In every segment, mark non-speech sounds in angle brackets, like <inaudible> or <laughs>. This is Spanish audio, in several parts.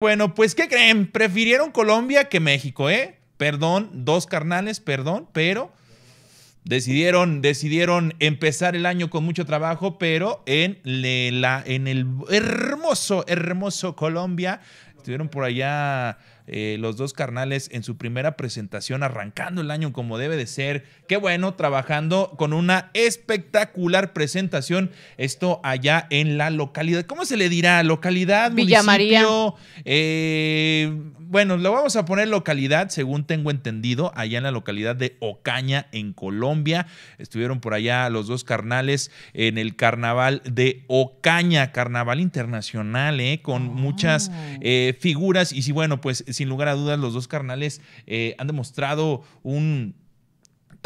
Bueno, pues ¿qué creen? Prefirieron Colombia que México, ¿eh? Perdón, dos carnales, perdón, pero decidieron, decidieron empezar el año con mucho trabajo, pero en, la, en el hermoso, hermoso Colombia, estuvieron por allá eh, los dos carnales en su primera presentación, arrancando el año como debe de ser. Qué bueno, trabajando con una espectacular presentación, esto allá en la localidad. ¿Cómo se le dirá? Localidad, Villa municipio, eh, bueno, lo vamos a poner localidad, según tengo entendido, allá en la localidad de Ocaña, en Colombia. Estuvieron por allá los dos carnales en el carnaval de Ocaña, carnaval internacional, ¿eh? con oh. muchas eh, figuras. Y sí, bueno, pues sin lugar a dudas, los dos carnales eh, han demostrado un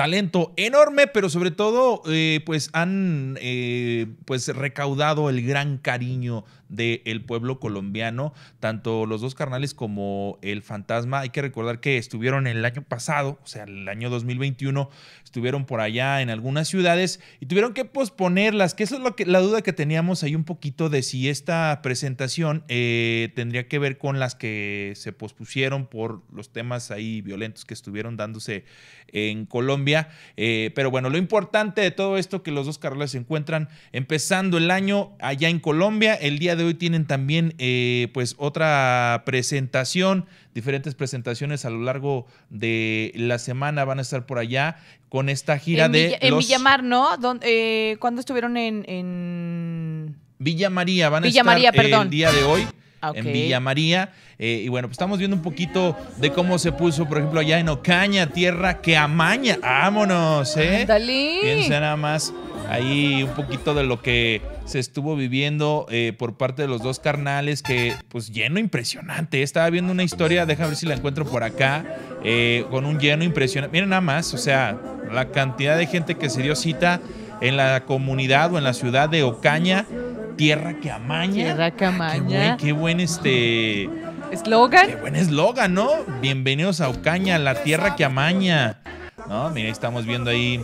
talento enorme, pero sobre todo, eh, pues han eh, pues recaudado el gran cariño del pueblo colombiano, tanto los dos carnales como el fantasma. Hay que recordar que estuvieron el año pasado, o sea, el año 2021, estuvieron por allá en algunas ciudades y tuvieron que posponerlas, que eso es lo que, la duda que teníamos ahí un poquito de si esta presentación eh, tendría que ver con las que se pospusieron por los temas ahí violentos que estuvieron dándose en Colombia eh, pero bueno, lo importante de todo esto que los dos carreras se encuentran empezando el año allá en Colombia. El día de hoy tienen también eh, pues otra presentación, diferentes presentaciones a lo largo de la semana van a estar por allá con esta gira en de... En Villamar, ¿no? Eh, ¿Cuándo estuvieron en, Villamaría, Villa María? Van a estar perdón. el día de hoy en Villa María. Eh, y bueno, pues estamos viendo un poquito de cómo se puso, por ejemplo, allá en Ocaña, tierra que amaña. ¡Vámonos! ¿eh? Dalí. Piensa nada más ahí un poquito de lo que se estuvo viviendo eh, por parte de los dos carnales, que pues lleno impresionante. Estaba viendo una historia, déjame ver si la encuentro por acá, eh, con un lleno impresionante. Miren nada más, o sea, la cantidad de gente que se dio cita en la comunidad o en la ciudad de Ocaña. Tierra que amaña. Tierra que amaña. Qué buen, este. Eslogan. Qué buen eslogan, ¿no? Bienvenidos a Ocaña, la tierra que amaña. No, mira, estamos viendo ahí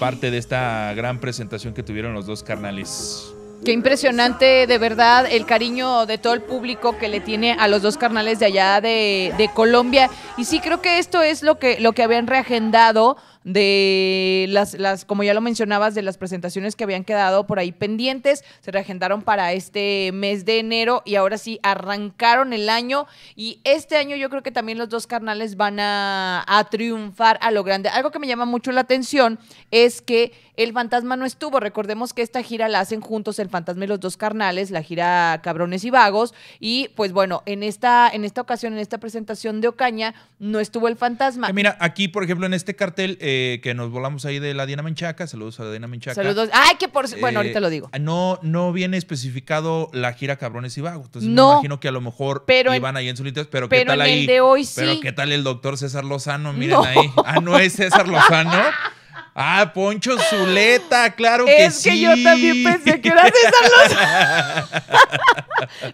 parte de esta gran presentación que tuvieron los dos carnales. Qué impresionante, de verdad, el cariño de todo el público que le tiene a los dos carnales de allá de, de, Colombia. Y sí, creo que esto es lo que, lo que habían reagendado de las, las, como ya lo mencionabas, de las presentaciones que habían quedado por ahí pendientes, se reagendaron para este mes de enero y ahora sí arrancaron el año y este año yo creo que también los dos carnales van a, triunfar a lo grande. Algo que me llama mucho la atención es que el fantasma no estuvo, recordemos que esta gira la hacen juntos el fantasma y los dos carnales, la gira Cabrones y Vagos y pues bueno, en esta, en esta ocasión, en esta presentación de Ocaña no estuvo el fantasma. Eh, mira, aquí por ejemplo en este cartel... Eh, eh, que nos volamos ahí de la Diana Menchaca. Saludos a la Diana Menchaca. Saludos. Ay, que por. bueno, ahorita eh, lo digo. No, no viene especificado la gira Cabrones y Vagos. Entonces me imagino que a lo mejor pero iban ahí en su pero, pero, ¿qué tal ahí? El de hoy sí. Pero ¿qué tal el doctor César Lozano? Miren ahí. Ah, no es César <laughs> Lozano. Ah, Poncho Zuleta, claro que, sí. Es que yo también pensé que era César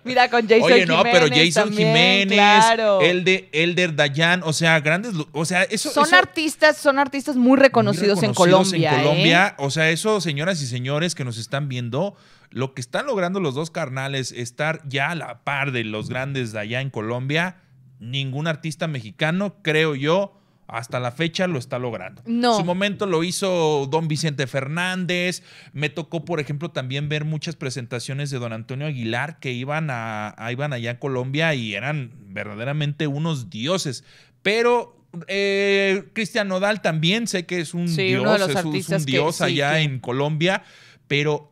<laughs> Mira, con Jason Oye, no, pero Jason Jiménez, El de Elder Dayan, o sea, grandes, o sea, eso... Son artistas, son artistas muy reconocidos, en Colombia. En ¿eh? Colombia, o sea, eso, señoras y señores que nos están viendo, lo que están logrando los dos carnales, es estar ya a la par de los grandes de allá en Colombia, ningún artista mexicano, creo yo, hasta la fecha lo está logrando. En su momento lo hizo don Vicente Fernández. Me tocó, por ejemplo, también ver muchas presentaciones de don Antonio Aguilar que iban, a, iban allá a Colombia y eran verdaderamente unos dioses. Pero eh, Cristian Nodal también sé que es un dios, es, un dios allá en Colombia, pero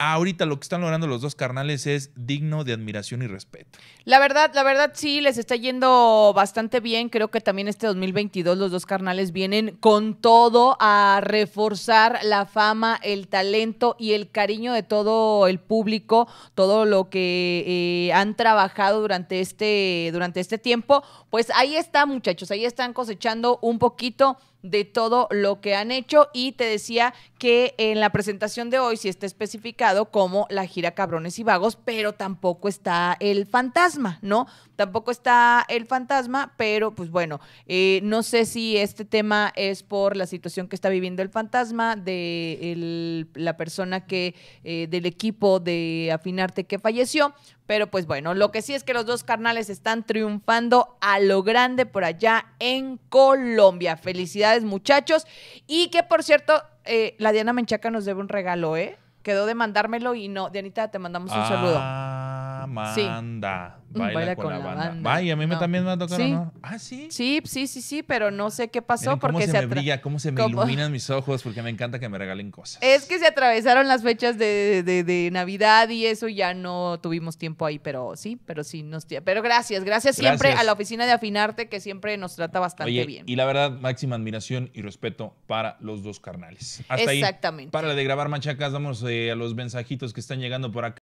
ahorita lo que están logrando los dos carnales es digno de admiración y respeto. La verdad, la verdad sí, les está yendo bastante bien. Creo que también este 2022 los dos carnales vienen con todo a reforzar la fama, el talento y el cariño de todo el público, todo lo que eh, han trabajado durante este, durante este tiempo. Pues ahí está muchachos, ahí están cosechando un poquito de todo lo que han hecho y te decía que en la presentación de hoy sí está especificado como la gira Cabrones y Vagos, pero tampoco está el fantasma, ¿no? Tampoco está el fantasma, pero pues bueno, eh, no sé si este tema es por la situación que está viviendo el fantasma de la persona que eh, del equipo de Afinarte que falleció, pero pues bueno, lo que sí es que los dos carnales están triunfando a lo grande por allá en Colombia. Felicidades muchachos. Y que, por cierto, eh, la Diana Menchaca nos debe un regalo, ¿eh? Quedó de mandármelo y no. Dianita, te mandamos un saludo. Ah, manda. Baila, con, la banda. a mí me también me ha tocado, sí. ¿no? Ah, sí. Sí, sí, sí, sí, pero no sé qué pasó porque se, se brilla, cómo se me iluminan mis ojos porque me encanta que me regalen cosas. Es que se atravesaron las fechas de, Navidad y eso ya no tuvimos tiempo ahí, pero sí, pero sí nos pero gracias, gracias, siempre a la oficina de Afinarte que siempre nos trata bastante Oye, bien. Y la verdad, máxima admiración y respeto para los dos carnales. Hasta Exactamente. Ahí, para de grabar machacas, vamos eh, a los mensajitos que están llegando por acá.